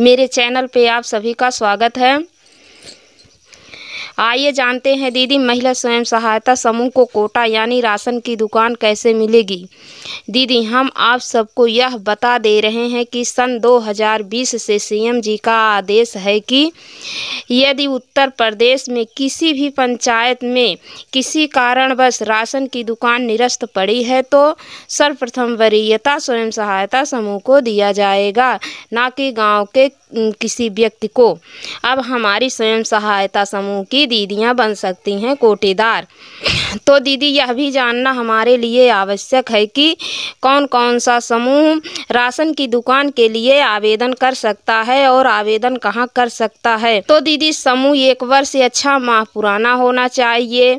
मेरे चैनल पे आप सभी का स्वागत है आइए जानते हैं दीदी महिला स्वयं सहायता समूह को कोटा यानी राशन की दुकान कैसे मिलेगी दीदी हम आप सबको यह बता दे रहे हैं कि सन 2020 से सीएम जी का आदेश है कि यदि उत्तर प्रदेश में किसी भी पंचायत में किसी कारणवश राशन की दुकान निरस्त पड़ी है तो सर्वप्रथम वरीयता स्वयं सहायता समूह को दिया जाएगा ना कि गाँव के किसी व्यक्ति को अब हमारी स्वयं सहायता समूह की दीदियां बन सकती हैं कोटेदार तो दीदी यह भी जानना हमारे लिए आवश्यक है कि कौन कौन सा समूह राशन की दुकान के लिए आवेदन कर सकता है और आवेदन कहाँ कर सकता है तो दीदी समूह एक वर्ष या अच्छा छः माह पुराना होना चाहिए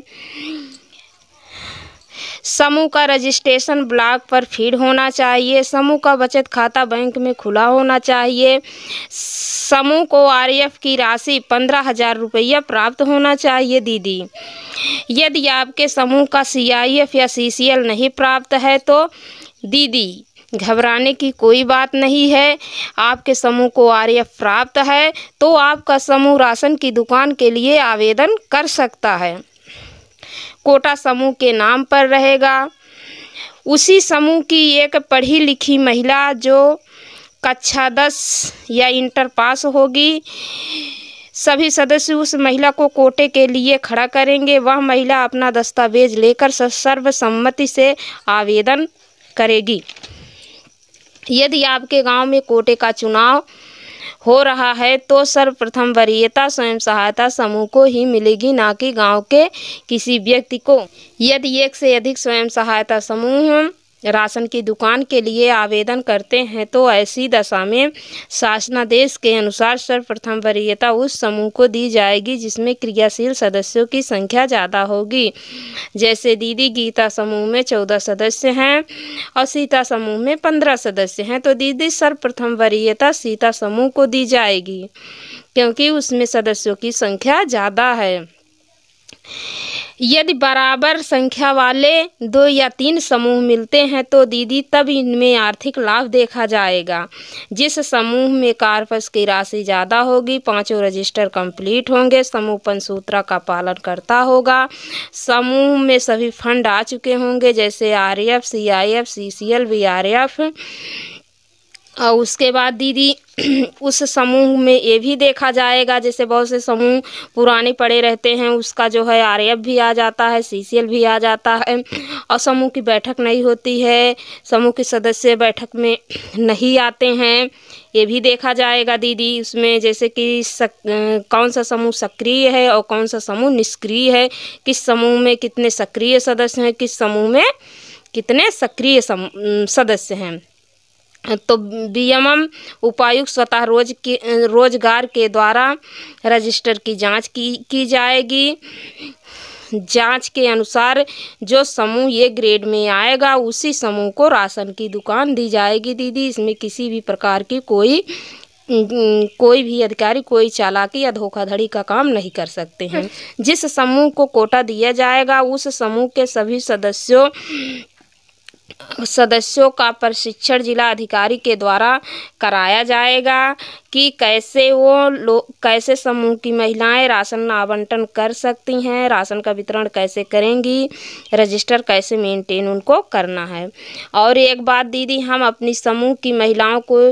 समूह का रजिस्ट्रेशन ब्लॉक पर फीड होना चाहिए समूह का बचत खाता बैंक में खुला होना चाहिए समूह को आरएफ की राशि पंद्रह हज़ार रुपया प्राप्त होना चाहिए दीदी यदि आपके समूह का सीआईएफ या सीसीएल नहीं प्राप्त है तो दीदी घबराने की कोई बात नहीं है आपके समूह को आरएफ प्राप्त है तो आपका समूह राशन की दुकान के लिए आवेदन कर सकता है कोटा समूह के नाम पर रहेगा उसी समूह की एक पढ़ी लिखी महिला जो कक्षा दस या इंटर पास होगी सभी सदस्य उस महिला को कोटे के लिए खड़ा करेंगे वह महिला अपना दस्तावेज लेकर सर्वसम्मति से आवेदन करेगी यदि आपके गांव में कोटे का चुनाव हो रहा है तो सर्वप्रथम वरीयता स्वयं सहायता समूह को ही मिलेगी ना कि गांव के किसी व्यक्ति को यदि एक से अधिक स्वयं सहायता समूह राशन की दुकान के लिए आवेदन करते हैं तो ऐसी दशा में शासनादेश के अनुसार सर्वप्रथम वरीयता उस समूह को दी जाएगी जिसमें क्रियाशील सदस्यों की संख्या ज़्यादा होगी जैसे दीदी गीता समूह में चौदह सदस्य हैं और सीता समूह में पंद्रह सदस्य हैं तो दीदी सर्वप्रथम वरीयता सीता समूह को दी जाएगी क्योंकि उसमें सदस्यों की संख्या ज़्यादा है यदि बराबर संख्या वाले दो या तीन समूह मिलते हैं तो दीदी तब इनमें आर्थिक लाभ देखा जाएगा जिस समूह में कार्पस की राशि ज़्यादा होगी पांचों रजिस्टर कंप्लीट होंगे समूह पंसूत्रा का पालन करता होगा समूह में सभी फंड आ चुके होंगे जैसे R F C I F C C L B R F और उसके बाद दीदी उस समूह में ये भी देखा जाएगा जैसे बहुत से समूह पुराने पड़े रहते हैं उसका जो है आर एफ भी आ जाता है सी सी एल भी आ जाता है और समूह की बैठक नहीं होती है समूह के सदस्य बैठक में नहीं आते हैं ये भी देखा जाएगा दीदी उसमें जैसे कि सक, कौन सा समूह सक्रिय है और कौन सा समूह निष्क्रिय है किस समूह में कितने सक्रिय सदस्य हैं किस समूह में कितने सक्रिय सदस्य हैं तो बीएमएम उपायुक्त स्वतः रोज की रोजगार के द्वारा रजिस्टर की जांच की की जाएगी जांच के अनुसार जो समूह ये ग्रेड में आएगा उसी समूह को राशन की दुकान दी जाएगी दीदी इसमें किसी भी प्रकार की कोई कोई भी अधिकारी कोई चालाकी या धोखाधड़ी का काम नहीं कर सकते हैं हम्म। जिस समूह को कोटा दिया जाएगा उस समूह के सभी सदस्यों सदस्यों का प्रशिक्षण जिला अधिकारी के द्वारा कराया जाएगा कि कैसे वो लोग कैसे समूह की महिलाएं राशन आवंटन कर सकती हैं राशन का वितरण कैसे करेंगी रजिस्टर कैसे मेंटेन उनको करना है और एक बात दीदी हम अपनी समूह की महिलाओं को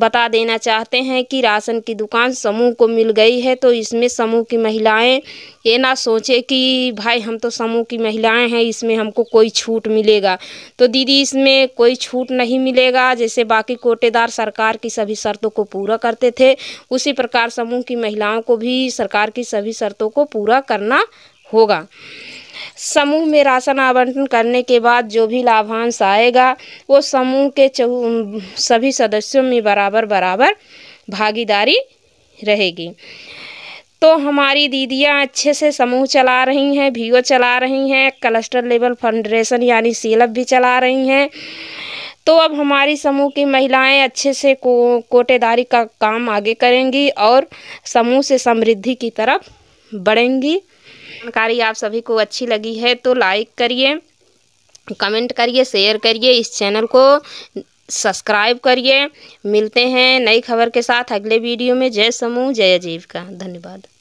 बता देना चाहते हैं कि राशन की दुकान समूह को मिल गई है तो इसमें समूह की महिलाएं ये ना सोचे कि भाई हम तो समूह की महिलाएं हैं इसमें हमको कोई छूट मिलेगा तो दीदी इसमें कोई छूट नहीं मिलेगा जैसे बाकी कोटेदार सरकार की सभी शर्तों को पूरा करते थे उसी प्रकार समूह की महिलाओं को भी सरकार की सभी शर्तों को पूरा करना होगा समूह में राशन आवंटन करने के बाद जो भी लाभांश आएगा वो समूह के सभी सदस्यों में बराबर बराबर भागीदारी रहेगी तो हमारी दीदियाँ अच्छे से समूह चला रही हैं वीओ चला रही हैं क्लस्टर लेवल फाउंडेशन यानी सीलब भी चला रही हैं तो अब हमारी समूह की महिलाएं अच्छे से को, कोटेदारी का काम आगे करेंगी और समूह से समृद्धि की तरफ बढ़ेंगी जानकारी आप सभी को अच्छी लगी है तो लाइक करिए कमेंट करिए शेयर करिए इस चैनल को सब्सक्राइब करिए मिलते हैं नई खबर के साथ अगले वीडियो में जय समूह जय का धन्यवाद